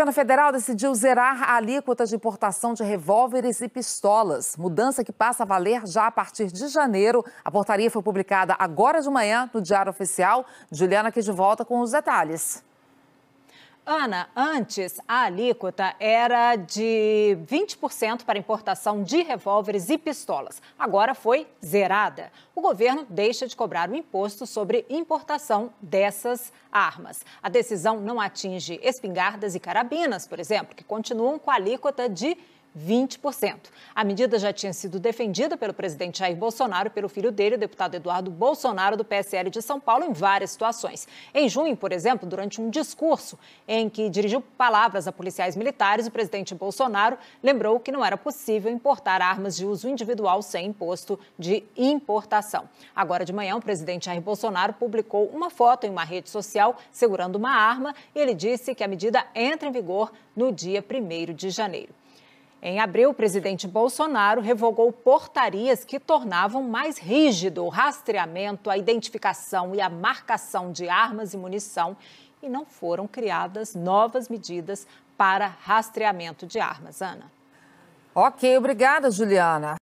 governo federal decidiu zerar a alíquota de importação de revólveres e pistolas, mudança que passa a valer já a partir de janeiro. A portaria foi publicada agora de manhã no Diário Oficial. Juliana aqui de volta com os detalhes. Ana, antes a alíquota era de 20% para importação de revólveres e pistolas. Agora foi zerada. O governo deixa de cobrar o imposto sobre importação dessas armas. A decisão não atinge espingardas e carabinas, por exemplo, que continuam com a alíquota de 20%. A medida já tinha sido defendida pelo presidente Jair Bolsonaro e pelo filho dele, o deputado Eduardo Bolsonaro, do PSL de São Paulo, em várias situações. Em junho, por exemplo, durante um discurso em que dirigiu palavras a policiais militares, o presidente Bolsonaro lembrou que não era possível importar armas de uso individual sem imposto de importação. Agora de manhã, o presidente Jair Bolsonaro publicou uma foto em uma rede social segurando uma arma e ele disse que a medida entra em vigor no dia 1 de janeiro. Em abril, o presidente Bolsonaro revogou portarias que tornavam mais rígido o rastreamento, a identificação e a marcação de armas e munição e não foram criadas novas medidas para rastreamento de armas. Ana. Ok, obrigada, Juliana.